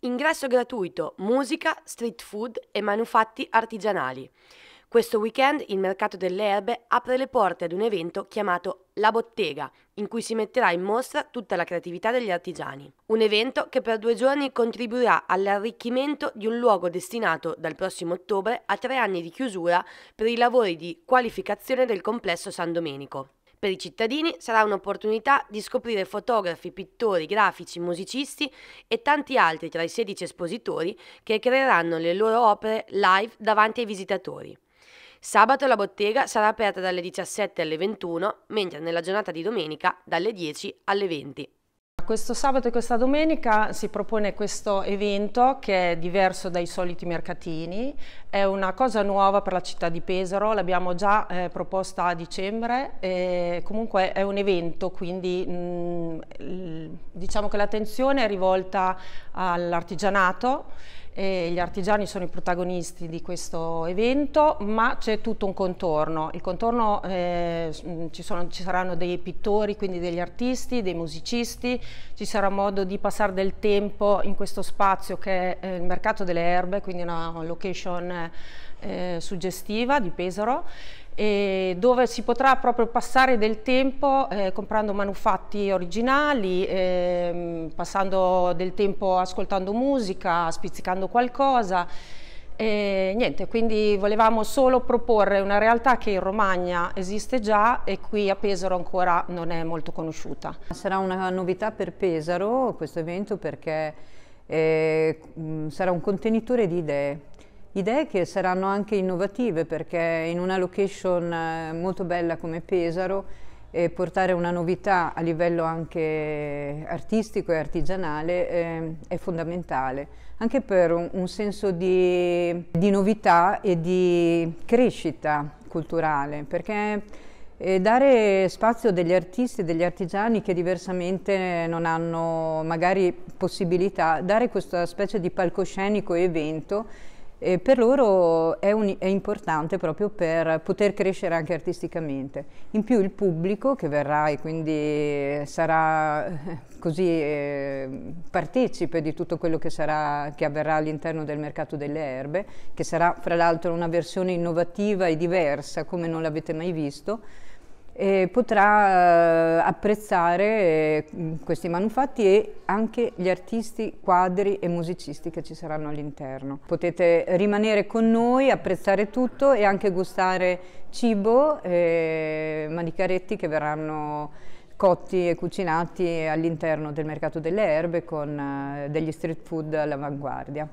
Ingresso gratuito, musica, street food e manufatti artigianali. Questo weekend il mercato delle erbe apre le porte ad un evento chiamato La Bottega, in cui si metterà in mostra tutta la creatività degli artigiani. Un evento che per due giorni contribuirà all'arricchimento di un luogo destinato dal prossimo ottobre a tre anni di chiusura per i lavori di qualificazione del complesso San Domenico. Per i cittadini sarà un'opportunità di scoprire fotografi, pittori, grafici, musicisti e tanti altri tra i 16 espositori che creeranno le loro opere live davanti ai visitatori. Sabato la bottega sarà aperta dalle 17 alle 21, mentre nella giornata di domenica dalle 10 alle 20 questo sabato e questa domenica si propone questo evento che è diverso dai soliti mercatini, è una cosa nuova per la città di Pesaro, l'abbiamo già eh, proposta a dicembre, e comunque è un evento, quindi mh, mm, diciamo che l'attenzione è rivolta all'artigianato eh, gli artigiani sono i protagonisti di questo evento, ma c'è tutto un contorno. Il contorno eh, mm, ci, sono, ci, saranno dei pittori, quindi degli artisti, dei musicisti, ci sarà modo di passare del tempo in questo spazio che è eh, il mercato delle erbe, quindi una location eh, eh, suggestiva di Pesaro dove si potrà proprio passare del tempo eh, comprando manufatti originali, eh, passando del tempo ascoltando musica, spizzicando qualcosa. E niente, quindi volevamo solo proporre una realtà che in Romagna esiste già e qui a Pesaro ancora non è molto conosciuta. Sarà una novità per Pesaro questo evento perché eh, sarà un contenitore di idee, Idee che saranno anche innovative perché in una location eh, molto bella come Pesaro e eh, portare una novità a livello anche artistico e artigianale eh, è fondamentale, anche per un, un senso di, di, novità e di crescita culturale, perché eh, dare spazio degli artisti, e degli artigiani che diversamente non hanno magari possibilità, dare questa specie di palcoscenico evento e per loro è, un, è, importante proprio per poter crescere anche artisticamente. In più il pubblico che verrà e quindi eh, sarà eh, così eh, partecipe di tutto quello che, sarà, che avverrà all'interno del mercato delle erbe, che sarà fra l'altro una versione innovativa e diversa come non l'avete mai visto, eh, potrà apprezzare mm, questi manufatti e anche gli artisti, quadri e musicisti che ci saranno all'interno. Potete rimanere con noi, apprezzare tutto e anche gustare cibo, e eh, manicaretti che verranno cotti e cucinati all'interno del mercato delle erbe con eh, degli street food all'avanguardia.